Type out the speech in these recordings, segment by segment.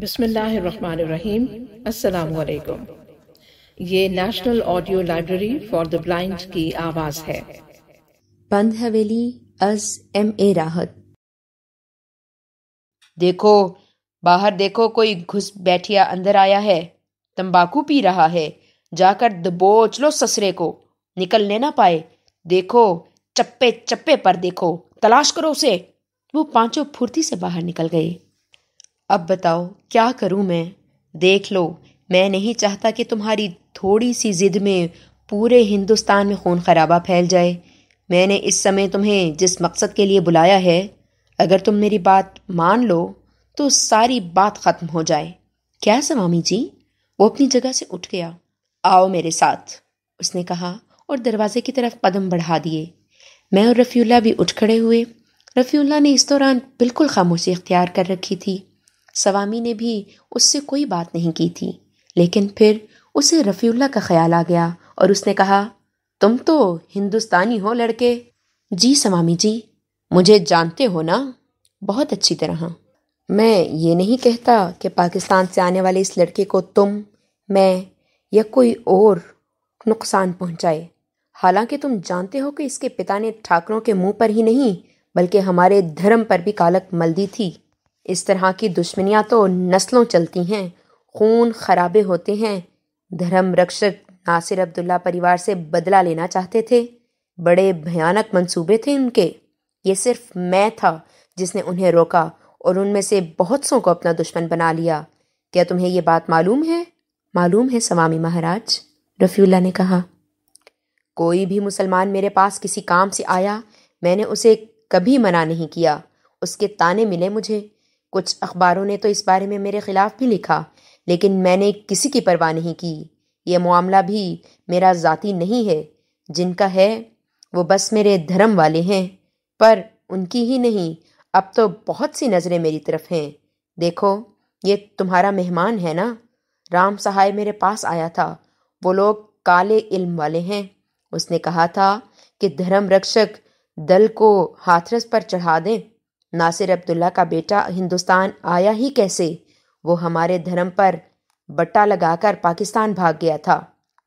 बिस्मिल्लाहिर्रहमानिर्रहीम अस्सलाम वालेकुम ये national audio library for the blind की आवाज है बंद हवेली अज एम ए राहत देखो बाहर देखो कोई घुस बैठिया अंदर आया है तंबाकू पी रहा है जाकर दबोच लो ससरे को निकलने ना पाए देखो चप्पे चप्पे पर देखो तलाश करो उसे वो पांचों फुर्ती से बाहर निकल गए अब बताओ क्या करूं मैं देख लो मैं नहीं चाहता कि तुम्हारी थोड़ी सी ज़िद में पूरे हिंदुस्तान में खून खराबा फैल जाए मैंने इस समय तुम्हें जिस मकसद के लिए बुलाया है अगर तुम मेरी बात मान लो तो सारी बात ख़त्म हो जाए क्या स्वामी जी वो अपनी जगह से उठ गया आओ मेरे साथ उसने कहा और दरवाजे की तरफ कदम बढ़ा दिए मैं और रफ़ीला भी उठ खड़े हुए रफ़ील्ला ने इस दौरान बिल्कुल खामोशी अख्तियार कर रखी थी सवामी ने भी उससे कोई बात नहीं की थी लेकिन फिर उसे रफ़ीउल्ला का ख्याल आ गया और उसने कहा तुम तो हिंदुस्तानी हो लड़के जी स्वामी जी मुझे जानते हो ना बहुत अच्छी तरह मैं ये नहीं कहता कि पाकिस्तान से आने वाले इस लड़के को तुम मैं या कोई और नुकसान पहुंचाए हालांकि तुम जानते हो कि इसके पिता ने ठाकरों के मुंह पर ही नहीं बल्कि हमारे धर्म पर भी कालक मल दी थी इस तरह की दुश्मनियाँ तो नस्लों चलती हैं खून खराबे होते हैं धर्म रक्षक नासिर अब्दुल्ला परिवार से बदला लेना चाहते थे बड़े भयानक मंसूबे थे उनके ये सिर्फ मैं था जिसने उन्हें रोका और उनमें से बहुत सौ को अपना दुश्मन बना लिया क्या तुम्हें यह बात मालूम है मालूम है स्वामी महाराज रफ़ीउल्ला ने कहा कोई भी मुसलमान मेरे पास किसी काम से आया मैंने उसे कभी मना नहीं किया उसके ताने मिले मुझे कुछ अखबारों ने तो इस बारे में मेरे ख़िलाफ़ भी लिखा लेकिन मैंने किसी की परवाह नहीं की यह मामला भी मेरा ज़ाती नहीं है जिनका है वो बस मेरे धर्म वाले हैं पर उनकी ही नहीं अब तो बहुत सी नज़रें मेरी तरफ हैं देखो ये तुम्हारा मेहमान है ना राम सहाय मेरे पास आया था वो लोग काले इल्म वाले हैं उसने कहा था कि धर्म रक्षक दल को हाथरस पर चढ़ा दें नासिर अब्दुल्ला का बेटा हिंदुस्तान आया ही कैसे वो हमारे धर्म पर बट्टा लगाकर पाकिस्तान भाग गया था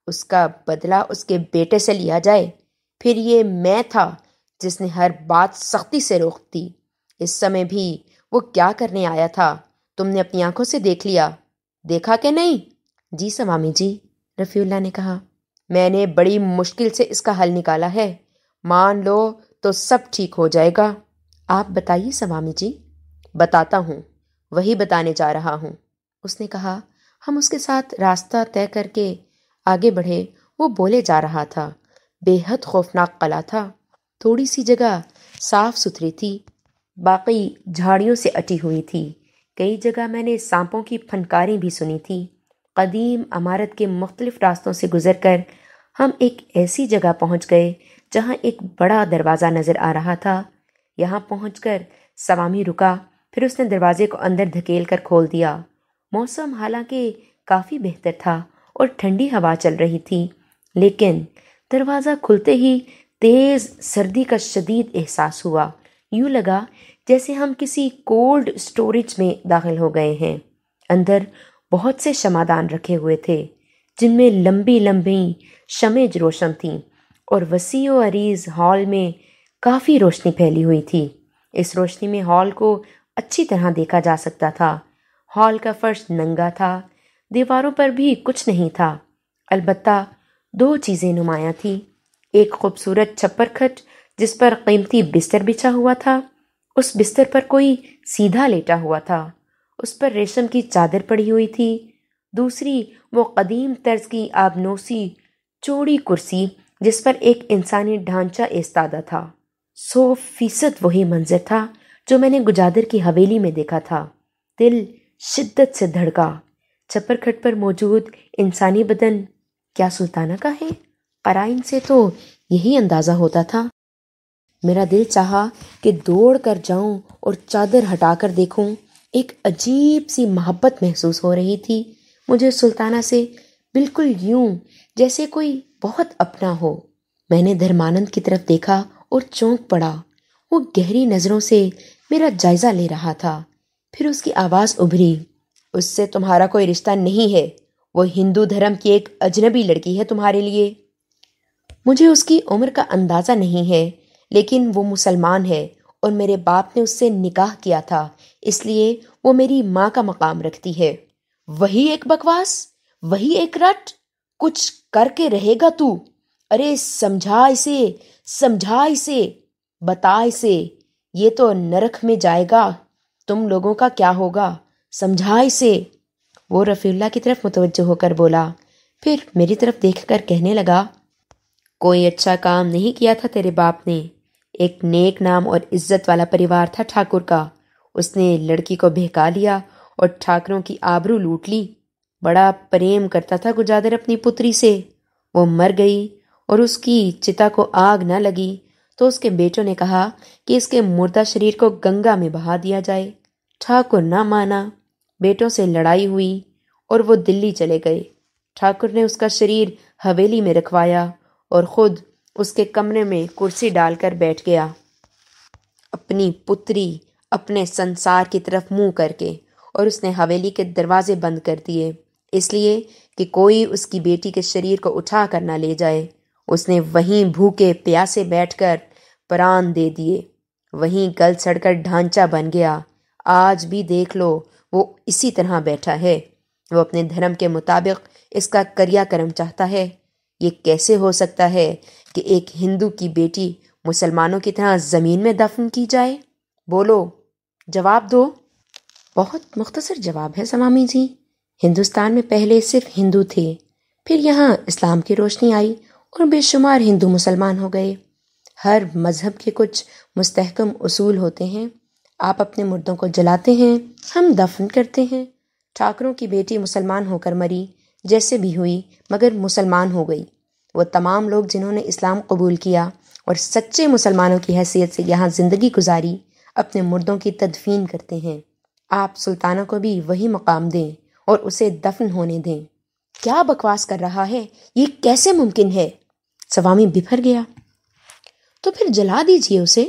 उसका बदला उसके बेटे से लिया जाए फिर ये मैं था जिसने हर बात सख्ती से रोक दी इस समय भी वो क्या करने आया था तुमने अपनी आंखों से देख लिया देखा कि नहीं जी समामी जी रफ़ील्ला ने कहा मैंने बड़ी मुश्किल से इसका हल निकाला है मान लो तो सब ठीक हो जाएगा आप बताइए स्वामी जी बताता हूँ वही बताने जा रहा हूँ उसने कहा हम उसके साथ रास्ता तय करके आगे बढ़े वो बोले जा रहा था बेहद खौफनाक कला था थोड़ी सी जगह साफ सुथरी थी बाकी झाड़ियों से अटी हुई थी कई जगह मैंने सांपों की फनकारी भी सुनी थी कदीम अमारत के मुख्तलिफ रास्तों से गुज़र कर हम एक ऐसी जगह पहुँच गए जहाँ एक बड़ा दरवाज़ा नज़र आ रहा था यहाँ पहुँच सवामी रुका फिर उसने दरवाजे को अंदर धकेल कर खोल दिया मौसम हालांकि काफ़ी बेहतर था और ठंडी हवा चल रही थी लेकिन दरवाज़ा खुलते ही तेज़ सर्दी का शदीद एहसास हुआ यूँ लगा जैसे हम किसी कोल्ड स्टोरेज में दाखिल हो गए हैं अंदर बहुत से शमादान रखे हुए थे जिनमें लंबी लंबी शमेज रोशन थी और वसी व अरीज़ हॉल में काफ़ी रोशनी फैली हुई थी इस रोशनी में हॉल को अच्छी तरह देखा जा सकता था हॉल का फर्श नंगा था दीवारों पर भी कुछ नहीं था अलबत्ता दो चीज़ें नुमायाँ थीं एक खूबसूरत छप्पर खट जिस पर कीमती बिस्तर बिछा हुआ था उस बिस्तर पर कोई सीधा लेटा हुआ था उस पर रेशम की चादर पड़ी हुई थी दूसरी वो कदीम तर्ज की आबनोसी चौड़ी कुर्सी जिस पर एक इंसानी ढांचा इस्तादा था सौ फीसद वही मंजर था जो मैंने गुजादर की हवेली में देखा था दिल शिद्दत से धड़का चपरखट पर मौजूद इंसानी बदन क्या सुल्ताना का है कराइन से तो यही अंदाज़ा होता था मेरा दिल चाहा कि दौड़ कर जाऊं और चादर हटा कर देखूं एक अजीब सी मोहब्बत महसूस हो रही थी मुझे सुल्ताना से बिल्कुल यूं जैसे कोई बहुत अपना हो मैंने धर्मानंद की तरफ देखा और चौंक पड़ा वो गहरी नज़रों से मेरा जायज़ा ले रहा था फिर उसकी आवाज़ उभरी उससे तुम्हारा कोई रिश्ता नहीं है वो हिंदू धर्म की एक अजनबी लड़की है तुम्हारे लिए मुझे उसकी उम्र का अंदाज़ा नहीं है लेकिन वो मुसलमान है और मेरे बाप ने उससे निकाह किया था इसलिए वो मेरी माँ का मकाम रखती है वही एक बकवास वही एक रट कुछ करके रहेगा तू अरे समझा इसे समझा इसे बता इसे ये तो नरक में जाएगा तुम लोगों का क्या होगा समझा इसे वो रफ़ील्ला की तरफ मुतवज होकर बोला फिर मेरी तरफ देख कर कहने लगा कोई अच्छा काम नहीं किया था तेरे बाप ने एक नेक नाम और इज्जत वाला परिवार था ठाकुर का उसने लड़की को बहका लिया और ठाकरों की आबरू लूट ली बड़ा प्रेम करता था गुजादर अपनी पुत्री से वो मर गई और उसकी चिता को आग न लगी तो उसके बेटों ने कहा कि इसके मुर्दा शरीर को गंगा में बहा दिया जाए ठाकुर ना माना बेटों से लड़ाई हुई और वो दिल्ली चले गए ठाकुर ने उसका शरीर हवेली में रखवाया और ख़ुद उसके कमरे में कुर्सी डालकर बैठ गया अपनी पुत्री अपने संसार की तरफ मुंह करके और उसने हवेली के दरवाजे बंद कर दिए इसलिए कि कोई उसकी बेटी के शरीर को उठा कर ना ले जाए उसने वहीं भूखे प्यासे बैठकर प्राण दे दिए वहीं गल सड़कर ढांचा बन गया आज भी देख लो वो इसी तरह बैठा है वो अपने धर्म के मुताबिक इसका करिया कर्म चाहता है ये कैसे हो सकता है कि एक हिंदू की बेटी मुसलमानों की तरह ज़मीन में दफन की जाए बोलो जवाब दो बहुत मुख्तसर जवाब है समामी जी हिंदुस्तान में पहले सिर्फ हिंदू थे फिर यहाँ इस्लाम की रोशनी आई और बेशुमार हिंदू मुसलमान हो गए हर मज़हब के कुछ मुस्तहकम उसूल होते हैं आप अपने मुर्दों को जलाते हैं हम दफन करते हैं ठाकरों की बेटी मुसलमान होकर मरी जैसे भी हुई मगर मुसलमान हो गई वो तमाम लोग जिन्होंने इस्लाम कबूल किया और सच्चे मुसलमानों की हैसियत से यहाँ ज़िंदगी गुजारी अपने मुर्दों की तदफीन करते हैं आप सुल्ताना को भी वही मकाम दें और उसे दफन होने दें क्या बकवास कर रहा है ये कैसे मुमकिन है सवामी बिफर गया तो फिर जला दीजिए उसे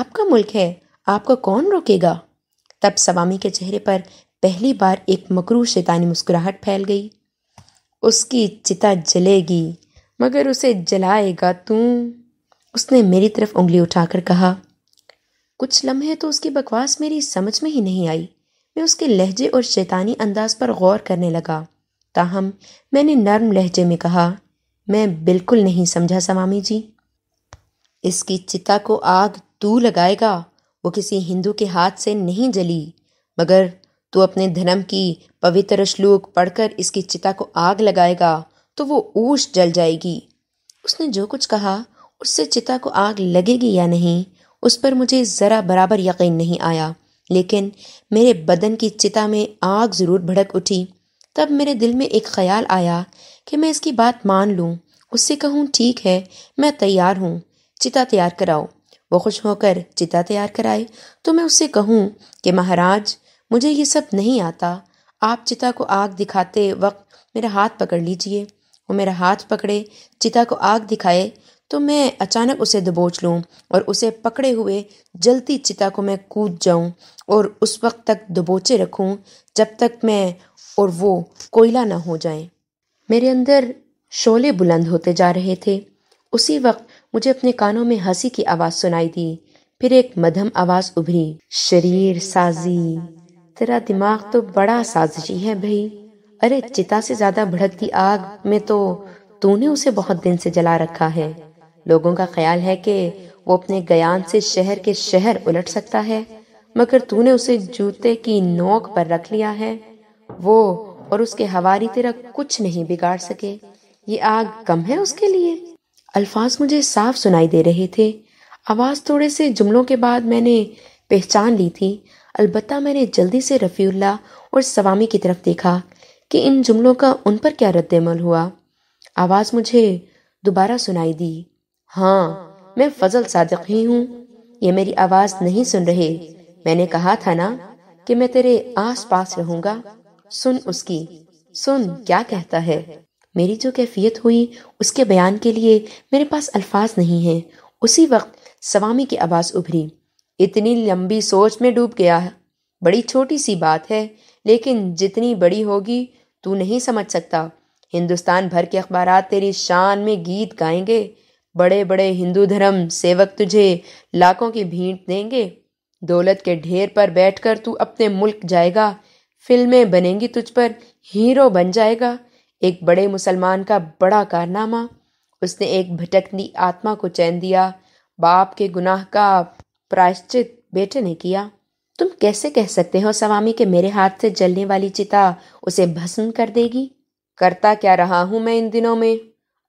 आपका मुल्क है आपको कौन रोकेगा तब सवामी के चेहरे पर पहली बार एक मकरू शैतानी मुस्कुराहट फैल गई उसकी चिता जलेगी मगर उसे जलाएगा तू उसने मेरी तरफ उंगली उठाकर कहा कुछ लम्हे तो उसकी बकवास मेरी समझ में ही नहीं आई मैं उसके लहजे और शैतानी अंदाज पर गौर करने लगा ताहम मैंने नर्म लहजे में कहा मैं बिल्कुल नहीं समझा स्वामी जी इसकी चिता को आग तू लगाएगा वो किसी हिंदू के हाथ से नहीं जली मगर तू अपने धर्म की पवित्र श्लोक पढ़कर इसकी चिता को आग लगाएगा तो वो ऊष जल जाएगी उसने जो कुछ कहा उससे चिता को आग लगेगी या नहीं उस पर मुझे ज़रा बराबर यकीन नहीं आया लेकिन मेरे बदन की चिता में आग ज़रूर भड़क उठी तब मेरे दिल में एक ख्याल आया कि मैं इसकी बात मान लूँ उससे कहूँ ठीक है मैं तैयार हूँ चिता तैयार कराओ वो खुश होकर चिता तैयार कराए तो मैं उससे कहूँ कि महाराज मुझे ये सब नहीं आता आप चिता को आग दिखाते वक्त मेरा हाथ पकड़ लीजिए वो मेरा हाथ पकड़े चिता को आग दिखाए तो मैं अचानक उसे दबोच लूँ और उसे पकड़े हुए जलती चिता को मैं कूद जाऊँ और उस वक्त तक दबोचे रखूँ जब तक मैं और वो कोयला ना हो जाए मेरे अंदर शोले बुलंद होते जा रहे थे उसी वक्त मुझे अपने कानों में हंसी की आवाज़ सुनाई दी फिर एक मध्यम आवाज़ उभरी शरीर साजी तेरा दिमाग तो बड़ा साजिशी है भाई अरे चिता से ज़्यादा भड़कती आग में तो तूने उसे बहुत दिन से जला रखा है लोगों का ख्याल है कि वो अपने गयान से शहर के शहर उलट सकता है मगर तूने उसे जूते की नोक पर रख लिया है वो और उसके हवारी तेरा कुछ नहीं बिगाड़ सके ये आग कम है उसके लिए अल्फाज मुझे साफ सुनाई दे रहे थे आवाज़ थोड़े से जुमलों के बाद मैंने पहचान ली थी अलबत् मैंने जल्दी से रफ़ीउल्ला और सवामी की तरफ देखा कि इन जुमलों का उन पर क्या रद्दमल हुआ आवाज़ मुझे दोबारा सुनाई दी हाँ मैं फजल सादक ही हूँ ये मेरी आवाज नहीं सुन रहे मैंने कहा था ना कि मैं तेरे आस पास रहूंगा सुन उसकी सुन क्या कहता है मेरी जो कैफियत हुई उसके बयान के लिए मेरे पास अल्फाज नहीं हैं उसी वक्त सवामी की आवाज़ उभरी इतनी लंबी सोच में डूब गया है बड़ी छोटी सी बात है लेकिन जितनी बड़ी होगी तू नहीं समझ सकता हिंदुस्तान भर के अखबार तेरी शान में गीत गाएंगे बड़े बड़े हिंदू धर्म सेवक तुझे लाखों की भीड़ देंगे दौलत के ढेर पर बैठकर तू अपने मुल्क जाएगा फिल्में बनेंगी तुझ पर हीरो बन जाएगा एक बड़े मुसलमान का बड़ा कारनामा उसने एक भटकनी आत्मा को चैन दिया बाप के गुनाह का प्रायश्चित बेटे ने किया तुम कैसे कह सकते हो स्वामी के मेरे हाथ से जलने वाली चिता उसे भस्म कर देगी करता क्या रहा हूँ मैं इन दिनों में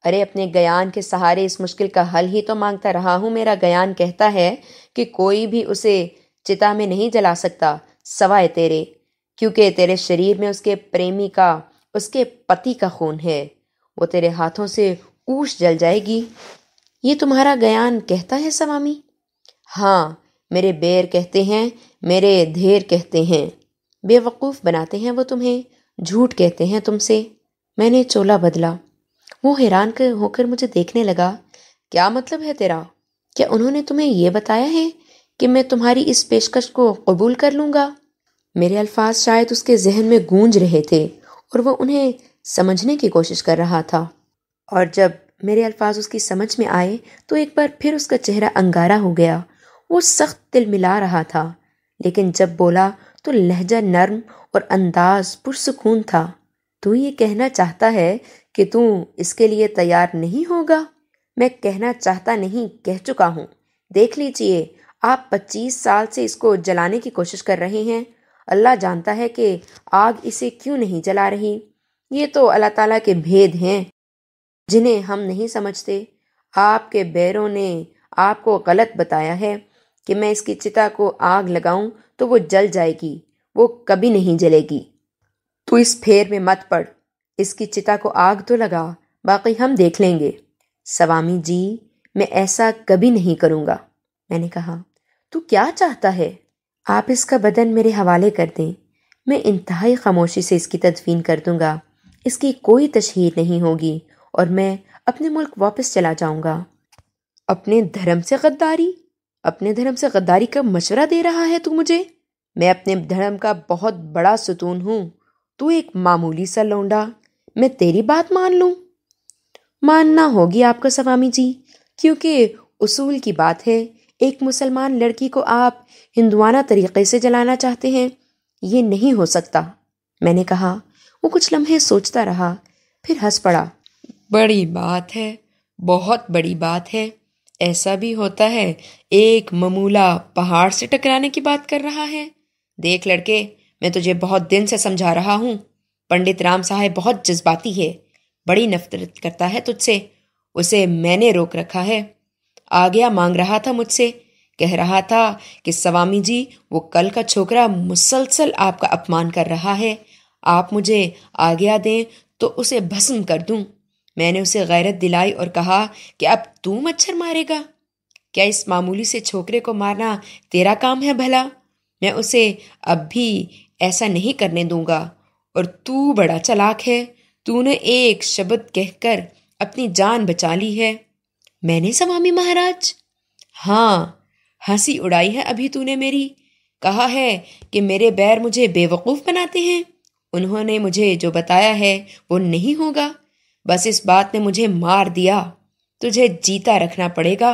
अरे अपने गयान के सहारे इस मुश्किल का हल ही तो मांगता रहा हूँ मेरा गयान कहता है कि कोई भी उसे चिता में नहीं जला सकता सवाए तेरे क्योंकि तेरे शरीर में उसके प्रेमी का उसके पति का खून है वो तेरे हाथों से ऊश जल जाएगी ये तुम्हारा गयान कहता है स्वामी हाँ मेरे बेर कहते हैं मेरे धेर कहते हैं बेवकूफ़ बनाते हैं वो तुम्हें झूठ कहते हैं तुमसे मैंने चोला बदला वो हैरान कर होकर मुझे देखने लगा क्या मतलब है तेरा क्या उन्होंने तुम्हें यह बताया है कि मैं तुम्हारी इस पेशकश को कबूल कर लूँगा मेरे अल्फाज शायद उसके जहन में गूंज रहे थे और वह उन्हें समझने की कोशिश कर रहा था और जब मेरे अल्फाज उसकी समझ में आए तो एक बार फिर उसका चेहरा अंगारा हो गया वो सख्त दिल मिला रहा था लेकिन जब बोला तो लहजा नर्म और अंदाज पुरसकून था तू ये कहना चाहता है कि तू इसके लिए तैयार नहीं होगा मैं कहना चाहता नहीं कह चुका हूँ देख लीजिए आप पच्चीस साल से इसको जलाने की कोशिश कर रहे हैं अल्लाह जानता है कि आग इसे क्यों नहीं जला रही ये तो अल्लाह ताला के भेद हैं जिन्हें हम नहीं समझते आपके बैरों ने आपको गलत बताया है कि मैं इसकी चिता को आग लगाऊं तो वो जल जाएगी वो कभी नहीं जलेगी तू इस फेर में मत पड़ इसकी चिता को आग तो लगा बाकी हम देख लेंगे सवामी जी मैं ऐसा कभी नहीं करूँगा मैंने कहा तू क्या चाहता है आप इसका बदन मेरे हवाले कर दें मैं इंतहाई खामोशी से इसकी तदफीन कर दूँगा इसकी कोई तशहर नहीं होगी और मैं अपने मुल्क वापस चला जाऊँगा अपने धर्म से गद्दारी अपने धर्म से गद्दारी का मशवरा दे रहा है तू मुझे मैं अपने धर्म का बहुत बड़ा सुतून हूँ तू एक मामूली सा लौंडा मैं तेरी बात मान लूँ मानना होगी आपको स्वामी जी क्योंकि उसूल की बात है एक मुसलमान लड़की को आप हिंदुआना तरीके से जलाना चाहते हैं ये नहीं हो सकता मैंने कहा वो कुछ लम्हे सोचता रहा फिर हंस पड़ा बड़ी बात है बहुत बड़ी बात है ऐसा भी होता है एक ममूला पहाड़ से टकराने की बात कर रहा है देख लड़के मैं तुझे बहुत दिन से समझा रहा हूँ पंडित राम साहेब बहुत जज्बाती है बड़ी नफरत करता है तुझसे उसे मैंने रोक रखा है आज्ञा मांग रहा था मुझसे कह रहा था कि स्वामी जी वो कल का छोकरा मुसलसल आपका अपमान कर रहा है आप मुझे आज्ञा दें तो उसे भस्म कर दूं मैंने उसे गैरत दिलाई और कहा कि अब तू मच्छर मारेगा क्या इस मामूली से छोकरे को मारना तेरा काम है भला मैं उसे अब भी ऐसा नहीं करने दूंगा और तू बड़ा चलाक है तूने एक शब्द कहकर अपनी जान बचा ली है मैंने स्वामी महाराज हाँ हंसी उड़ाई है अभी तूने मेरी कहा है कि मेरे बैर मुझे बेवकूफ़ बनाते हैं उन्होंने मुझे जो बताया है वो नहीं होगा बस इस बात ने मुझे मार दिया तुझे जीता रखना पड़ेगा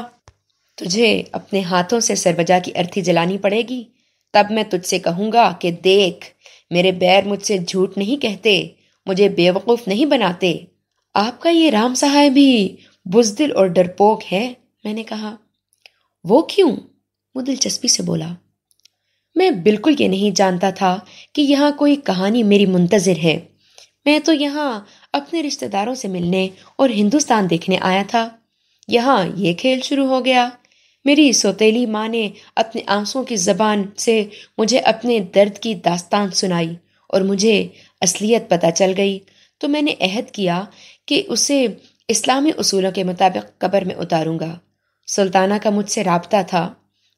तुझे अपने हाथों से सरबजा की अर्थी जलानी पड़ेगी तब मैं तुझसे कहूँगा कि देख मेरे बैर मुझसे झूठ नहीं कहते मुझे बेवकूफ़ नहीं बनाते आपका ये राम सहाय भी बुजदिल और डरपोक है मैंने कहा वो क्यों वो दिलचस्पी से बोला मैं बिल्कुल ये नहीं जानता था कि यहाँ कोई कहानी मेरी मुंतज़र है मैं तो यहाँ अपने रिश्तेदारों से मिलने और हिंदुस्तान देखने आया था यहाँ ये खेल शुरू हो गया मेरी सौतेली माँ ने अपने आंसुओं की ज़बान से मुझे अपने दर्द की दास्तान सुनाई और मुझे असलियत पता चल गई तो मैंने अहद किया कि उसे इस्लामी असूलों के मुताबिक कब्र में उतारूंगा सुल्ताना का मुझसे रबता था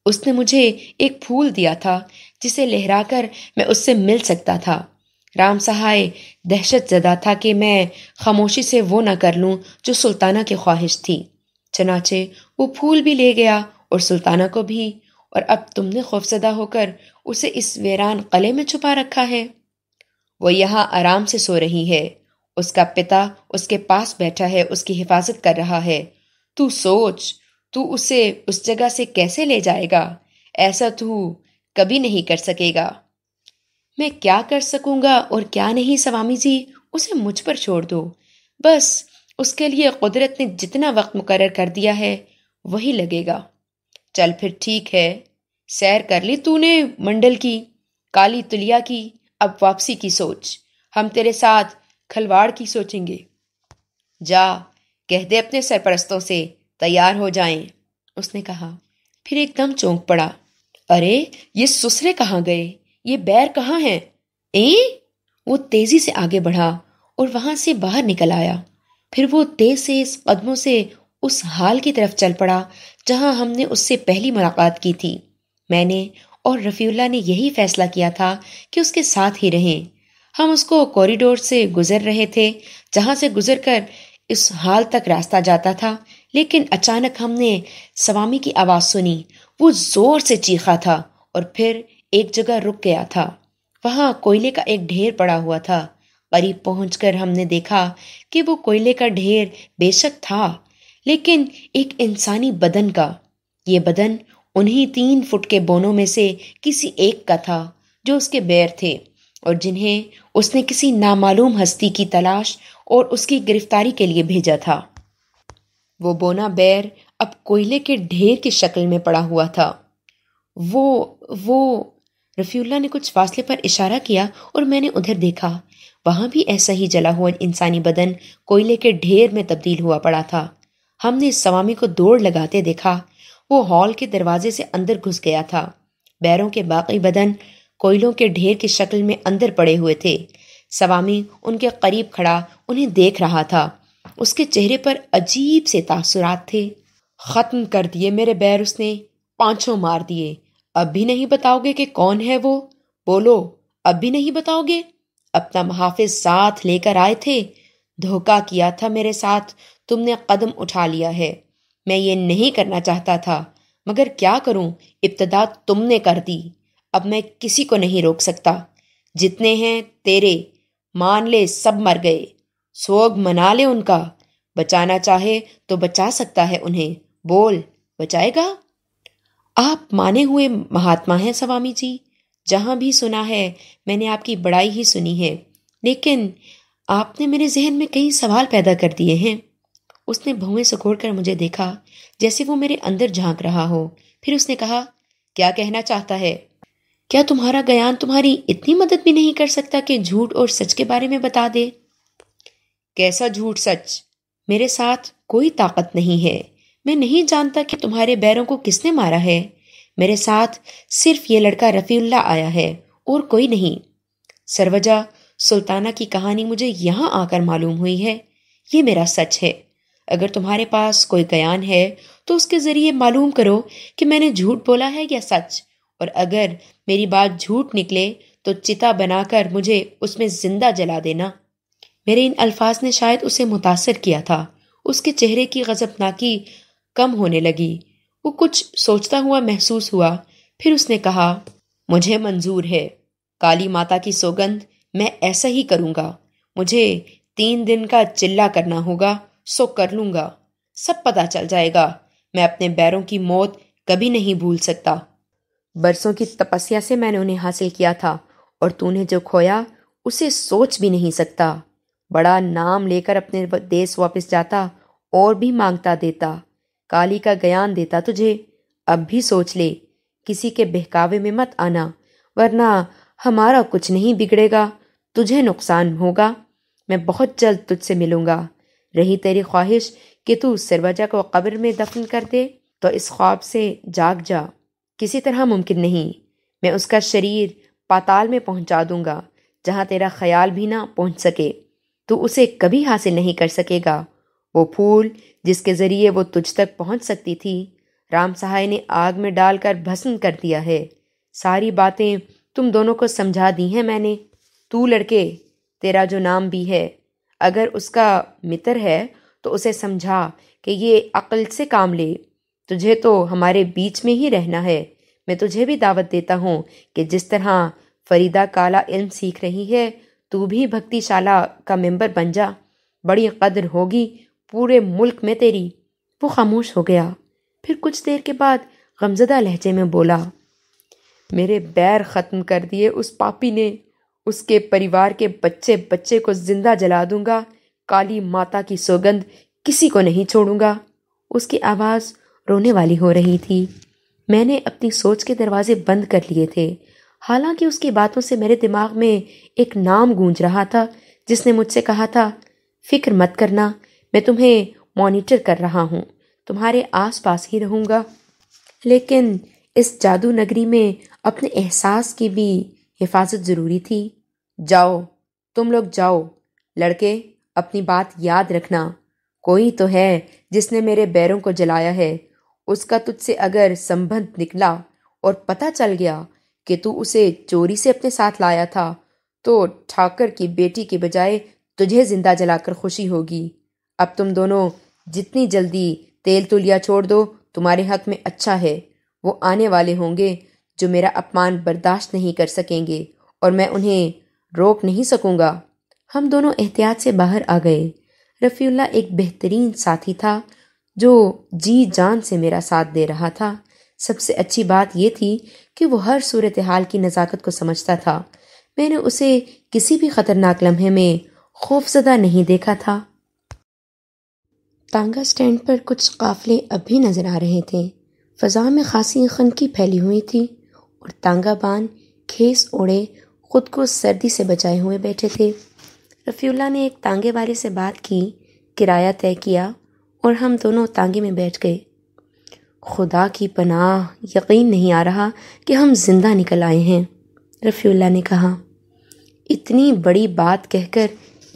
उसने मुझे एक फूल दिया था जिसे लहराकर मैं उससे मिल सकता था राम सहाय दहशत ज़दा था कि मैं खामोशी से वो ना कर लूँ जो सुल्ताना की ख्वाहिश थी चनाचे वो फूल भी ले गया और सुल्ताना को भी और अब तुमने खौफजदा होकर उसे इस वीरान कले में छुपा रखा है वो यहाँ आराम से सो रही है उसका पिता उसके पास बैठा है उसकी हिफाजत कर रहा है तू सोच तू उसे उस जगह से कैसे ले जाएगा ऐसा तू कभी नहीं कर सकेगा मैं क्या कर सकूंगा और क्या नहीं सवामी जी उसे मुझ पर छोड़ दो बस उसके लिए कुदरत ने जितना वक्त मुकर कर दिया है वही लगेगा चल फिर ठीक है सैर कर ली तूने मंडल की काली तुलिया की अब वापसी की सोच हम तेरे साथ खलवाड़ की सोचेंगे जा कह दे अपने सरपरस्तों से तैयार हो जाएं उसने कहा फिर एकदम चौंक पड़ा अरे ये सुसरे कहाँ गए ये बैर कहाँ हैं ए वो तेजी से आगे बढ़ा और वहां से बाहर निकल आया फिर वो तेज से इस कदमों से उस हाल की तरफ चल पड़ा जहां हमने उससे पहली मुलाकात की थी मैंने और रफ़ीउल्ला ने यही फैसला किया था कि उसके साथ ही रहें हम उसको कॉरिडोर से गुजर रहे थे जहां से गुजर कर इस हाल तक रास्ता जाता था लेकिन अचानक हमने स्वामी की आवाज़ सुनी वो ज़ोर से चीखा था और फिर एक जगह रुक गया था वहाँ कोयले का एक ढेर पड़ा हुआ था करीब पहुँच हमने देखा कि वो कोयले का ढेर बेशक था लेकिन एक इंसानी बदन का ये बदन उन्हीं तीन फुट के बोनों में से किसी एक का था जो उसके बैर थे और जिन्हें उसने किसी नामालूम हस्ती की तलाश और उसकी गिरफ्तारी के लिए भेजा था वो बोना बैर अब कोयले के ढेर की शक्ल में पड़ा हुआ था वो वो रफ़ीउल्ला ने कुछ फासले पर इशारा किया और मैंने उधर देखा वहाँ भी ऐसा ही जला हुआ इंसानी बदन कोयले के ढेर में तब्दील हुआ पड़ा था हमने स्वामी को दौड़ लगाते देखा वो हॉल के दरवाजे से अंदर घुस गया था बैरों के बाकी बदन कोयलों के ढेर की शक्ल में अंदर पड़े हुए थे स्वामी उनके करीब खड़ा उन्हें देख रहा था उसके चेहरे पर अजीब से तासुरात थे ख़त्म कर दिए मेरे बैर उसने पांचों मार दिए अब भी नहीं बताओगे कि कौन है वो बोलो अब भी नहीं बताओगे अपना मुहाफिज साथ लेकर आए थे धोखा किया था मेरे साथ तुमने कदम उठा लिया है मैं ये नहीं करना चाहता था मगर क्या करूं इब्तदा तुमने कर दी अब मैं किसी को नहीं रोक सकता जितने हैं तेरे मान ले सब मर गए सोग मना ले उनका बचाना चाहे तो बचा सकता है उन्हें बोल बचाएगा आप माने हुए महात्मा हैं स्वामी जी जहाँ भी सुना है मैंने आपकी बड़ाई ही सुनी है लेकिन आपने मेरे जहन में कई सवाल पैदा कर दिए हैं उसने भवें सकोड़ कर मुझे देखा जैसे वो मेरे अंदर झांक रहा हो फिर उसने कहा क्या कहना चाहता है क्या तुम्हारा गयान तुम्हारी इतनी मदद भी नहीं कर सकता कि झूठ और सच के बारे में बता दे कैसा झूठ सच मेरे साथ कोई ताकत नहीं है मैं नहीं जानता कि तुम्हारे बैरों को किसने मारा है मेरे साथ सिर्फ ये लड़का रफ़ीउल्ला आया है और कोई नहीं सरवजा सुल्ताना की कहानी मुझे यहाँ आकर मालूम हुई है ये मेरा सच है अगर तुम्हारे पास कोई गयान है तो उसके ज़रिए मालूम करो कि मैंने झूठ बोला है या सच और अगर मेरी बात झूठ निकले तो चिता बनाकर मुझे उसमें ज़िंदा जला देना मेरे इन अल्फाज ने शायद उसे मुतासर किया था उसके चेहरे की गजबनाकी कम होने लगी वो कुछ सोचता हुआ महसूस हुआ फिर उसने कहा मुझे मंजूर है काली माता की सौगंध मैं ऐसा ही करूँगा मुझे तीन दिन का चिल्ला करना होगा सो कर लूँगा सब पता चल जाएगा मैं अपने बैरों की मौत कभी नहीं भूल सकता बरसों की तपस्या से मैंने उन्हें हासिल किया था और तूने जो खोया उसे सोच भी नहीं सकता बड़ा नाम लेकर अपने देश वापस जाता और भी मांगता देता काली का ज्ञान देता तुझे अब भी सोच ले किसी के बहकावे में मत आना वरना हमारा कुछ नहीं बिगड़ेगा तुझे नुकसान होगा मैं बहुत जल्द तुझसे मिलूँगा रही तेरी ख्वाहिश कि तू सरवजा को कब्र में दफन कर दे तो इस ख्वाब से जाग जा किसी तरह मुमकिन नहीं मैं उसका शरीर पाताल में पहुंचा दूंगा जहां तेरा ख्याल भी ना पहुंच सके तू उसे कभी हासिल नहीं कर सकेगा वो फूल जिसके ज़रिए वो तुझ तक पहुंच सकती थी राम सहाय ने आग में डालकर भस्म कर दिया है सारी बातें तुम दोनों को समझा दी हैं मैंने तू लड़के तेरा जो नाम भी है अगर उसका मित्र है तो उसे समझा कि ये अक्ल से काम ले तुझे तो हमारे बीच में ही रहना है मैं तुझे भी दावत देता हूँ कि जिस तरह फरीदा काला इल्म सीख रही है तू भी भक्तिशाला का मेंबर बन जा बड़ी कदर होगी पूरे मुल्क में तेरी वो खामोश हो गया फिर कुछ देर के बाद गमजदा लहजे में बोला मेरे बैर ख़त्म कर दिए उस पापी ने उसके परिवार के बच्चे बच्चे को जिंदा जला दूंगा काली माता की सौगंध किसी को नहीं छोड़ूंगा उसकी आवाज़ रोने वाली हो रही थी मैंने अपनी सोच के दरवाजे बंद कर लिए थे हालांकि उसकी बातों से मेरे दिमाग में एक नाम गूंज रहा था जिसने मुझसे कहा था फिक्र मत करना मैं तुम्हें मॉनिटर कर रहा हूँ तुम्हारे आसपास ही रहूँगा लेकिन इस जादू नगरी में अपने एहसास की भी हिफाजत ज़रूरी थी जाओ तुम लोग जाओ लड़के अपनी बात याद रखना कोई तो है जिसने मेरे बैरों को जलाया है उसका तुझसे अगर संबंध निकला और पता चल गया कि तू उसे चोरी से अपने साथ लाया था तो ठाकर की बेटी के बजाय तुझे जिंदा जलाकर खुशी होगी अब तुम दोनों जितनी जल्दी तेल तुलिया छोड़ दो तुम्हारे हक में अच्छा है वो आने वाले होंगे जो मेरा अपमान बर्दाश्त नहीं कर सकेंगे और मैं उन्हें रोक नहीं सकूँगा हम दोनों एहतियात से बाहर आ गए रफ़ीउल्ला एक बेहतरीन साथी था जो जी जान से मेरा साथ दे रहा था सबसे अच्छी बात यह थी कि वो हर सूरत हाल की नज़ाकत को समझता था मैंने उसे किसी भी ख़तरनाक लम्हे में खौफजदा नहीं देखा था तांगा स्टैंड पर कुछ काफ़ले अब भी नज़र आ रहे थे फ़जा में खासी खनकी फैली हुई थी और तांगाबान खेस ओढ़े खुद को सर्दी से बचाए हुए बैठे थे रफ़ीउल्ला ने एक तांगे वाले से बात की किराया तय किया और हम दोनों तांगे में बैठ गए खुदा की पनाह यकीन नहीं आ रहा कि हम जिंदा निकल आए हैं रफ़ीउल्ला ने कहा इतनी बड़ी बात कहकर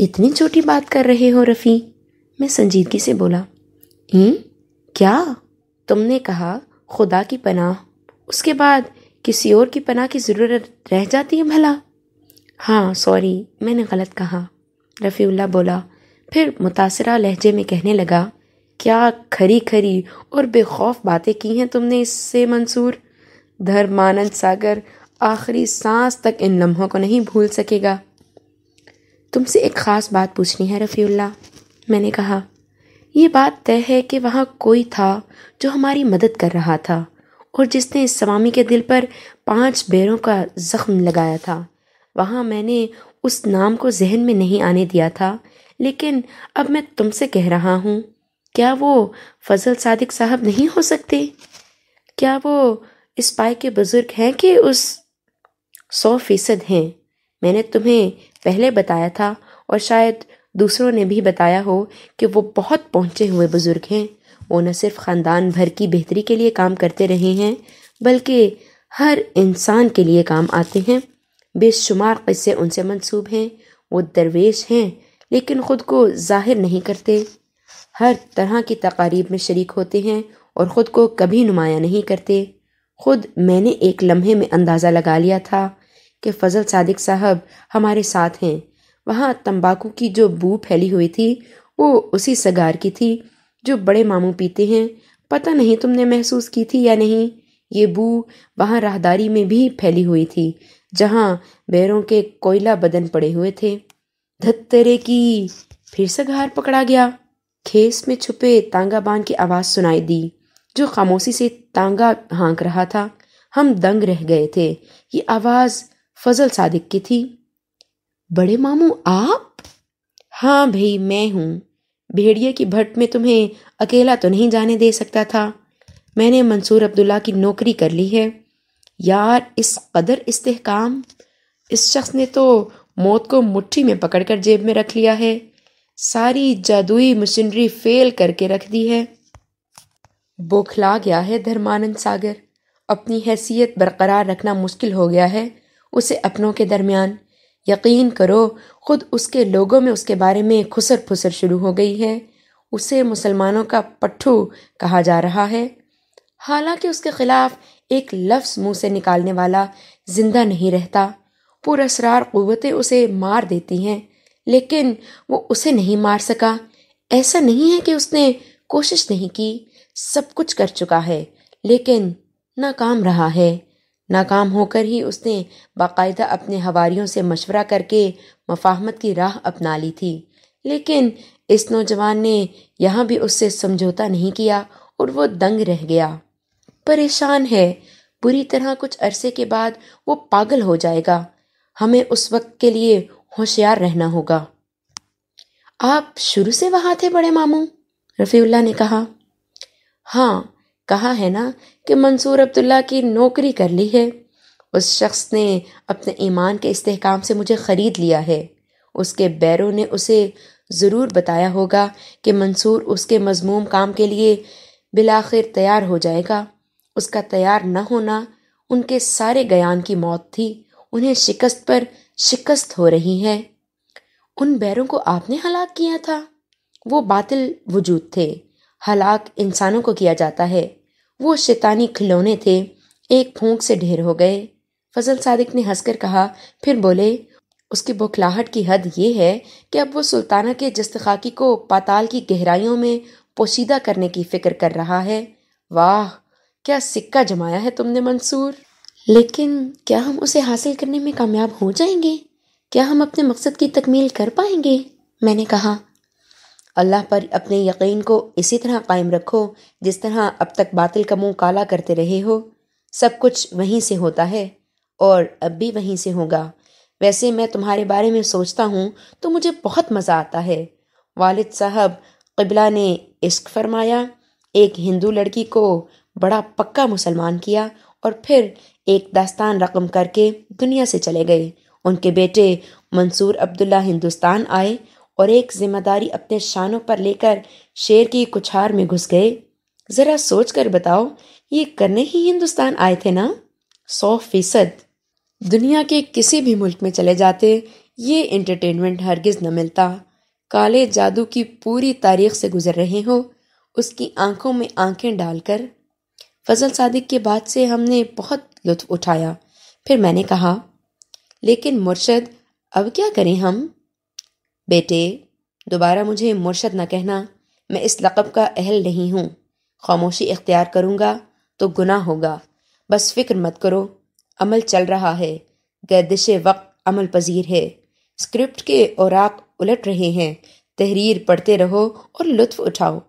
इतनी छोटी बात कर रहे हो रफ़ी मैं संजीदगी से बोला ई हम्म, क्या तुमने कहा खुदा की पनाह उसके बाद किसी और की पनाह की ज़रूरत रह जाती है भला हाँ सॉरी मैंने गलत कहा रफ़ीउल्ला बोला फिर मुतासरा लहजे में कहने लगा क्या खरी खरी और बेखौफ बातें की हैं तुमने इससे मंसूर धर्मानंद सागर आखिरी सांस तक इन लम्हों को नहीं भूल सकेगा तुमसे एक ख़ास बात पूछनी है रफ़ीउल्ला मैंने कहा यह बात तय है कि वहाँ कोई था जो हमारी मदद कर रहा था और जिसने स्वामी के दिल पर पांच बैरों का जख्म लगाया था वहाँ मैंने उस नाम को जहन में नहीं आने दिया था लेकिन अब मैं तुमसे कह रहा हूँ क्या वो फजल सादिक साहब नहीं हो सकते क्या वो इस पाए के बुज़ुर्ग हैं कि उस सौ फीसद हैं मैंने तुम्हें पहले बताया था और शायद दूसरों ने भी बताया हो कि वो बहुत पहुँचे हुए बुज़ुर्ग हैं वो न सिर्फ ख़ानदान भर की बेहतरी के लिए काम करते रहे हैं बल्कि हर इंसान के लिए काम आते हैं बेशुमार किस्से उनसे मंसूब हैं वो दरवेश हैं लेकिन ख़ुद को ज़ाहिर नहीं करते हर तरह की तकारीब में शरीक होते हैं और ख़ुद को कभी नुमाया नहीं करते ख़ुद मैंने एक लम्हे में अंदाज़ा लगा लिया था कि फ़ज़ल सादिक साहब हमारे साथ हैं वहाँ तंबाकू की जो बू फैली हुई थी वो उसी सगार की थी जो बड़े मामू पीते हैं पता नहीं तुमने महसूस की थी या नहीं ये बू वहाँ राहदारी में भी फैली हुई थी जहाँ बैरों के कोयला बदन पड़े हुए थे धत्तरे की फिर से घर पकड़ा गया खेस में छुपे तांगा बांध की आवाज़ सुनाई दी जो खामोशी से तांगा हाँक रहा था हम दंग रह गए थे ये आवाज़ फजल सादिक की थी बड़े मामू आप हाँ भई मैं हूँ भेड़िए की भट्ट में तुम्हें अकेला तो नहीं जाने दे सकता था मैंने मंसूर अब्दुल्ला की नौकरी कर ली है यार इस कदर इस्तेकाम इस शख्स ने तो मौत को मुट्ठी में पकड़कर जेब में रख लिया है सारी जादुई मशीनरी फेल करके रख दी है बौखला गया है धर्मानंद सागर अपनी हैसियत बरकरार रखना मुश्किल हो गया है उसे अपनों के दरमियान यकीन करो खुद उसके लोगों में उसके बारे में खुसर फुसर शुरू हो गई है उसे मुसलमानों का पट्ठू कहा जा रहा है हालांकि उसके खिलाफ एक लफ्ज़ मुंह से निकालने वाला जिंदा नहीं रहता पुरसरार क़वतें उसे मार देती हैं लेकिन वो उसे नहीं मार सका ऐसा नहीं है कि उसने कोशिश नहीं की सब कुछ कर चुका है लेकिन नाकाम रहा है नाकाम होकर ही उसने बाकायदा अपने हवारियों से मशवरा करके मफाहमत की राह अपना ली थी लेकिन इस नौजवान ने यहाँ भी उससे समझौता नहीं किया और वो दंग रह गया परेशान है बुरी तरह कुछ अरसे के बाद वो पागल हो जाएगा हमें उस वक्त के लिए होशियार रहना होगा आप शुरू से वहाँ थे बड़े मामू रफ़ीउल्ला ने कहा हाँ कहा है ना कि मंसूर अब्दुल्ला की नौकरी कर ली है उस शख्स ने अपने ईमान के इस्तेकाम से मुझे ख़रीद लिया है उसके बैरों ने उसे ज़रूर बताया होगा कि मंसूर उसके मजमूम काम के लिए बिलाखिर तैयार हो जाएगा उसका तैयार न होना उनके सारे गयान की मौत थी उन्हें शिकस्त पर शिकस्त हो रही है उन बैरों को आपने हलाक किया था वो बातिल वजूद थे हलाक इंसानों को किया जाता है वो शैतानी खिलौने थे एक फूंक से ढेर हो गए फजल सादिक ने हंसकर कहा फिर बोले उसकी बौखलाहट की हद ये है कि अब वो सुल्ताना के जस्तखाकी को पाताल की गहराइयों में पोशीदा करने की फिक्र कर रहा है वाह क्या सिक्का जमाया है तुमने मंसूर लेकिन क्या हम उसे हासिल करने में कामयाब हो जाएंगे क्या हम अपने मकसद की तकमील कर पाएंगे मैंने कहा अल्लाह पर अपने यकीन को इसी तरह कायम रखो जिस तरह अब तक बातिल का मुँह काला करते रहे हो सब कुछ वहीं से होता है और अब भी वहीं से होगा वैसे मैं तुम्हारे बारे में सोचता हूँ तो मुझे बहुत मज़ा आता है वालिद साहब कबला ने इश्क फरमाया एक हिंदू लड़की को बड़ा पक्का मुसलमान किया और फिर एक दास्तान रकम करके दुनिया से चले गए उनके बेटे मंसूर अब्दुल्ला हिंदुस्तान आए और एक जिम्मेदारी अपने शानों पर लेकर शेर की कुछार में घुस गए ज़रा सोच कर बताओ ये करने ही हिंदुस्तान आए थे ना सौ फीसद दुनिया के किसी भी मुल्क में चले जाते ये एंटरटेनमेंट हरगिज़ न मिलता काले जादू की पूरी तारीख से गुजर रहे हो उसकी आंखों में आंखें डालकर फजल सादिक के बाद से हमने बहुत लुत्फ उठाया फिर मैंने कहा लेकिन मुर्शद अब क्या करें हम बेटे दोबारा मुझे मुर्शद न कहना मैं इस लक़ब का अहल नहीं हूँ खामोशी इख्तियार करूँगा तो गुनाह होगा बस फिक्र मत करो अमल चल रहा है गर्दिश वक्त अमल पजीर है स्क्रिप्ट के औरक उलट रहे हैं तहरीर पढ़ते रहो और लुत्फ़ उठाओ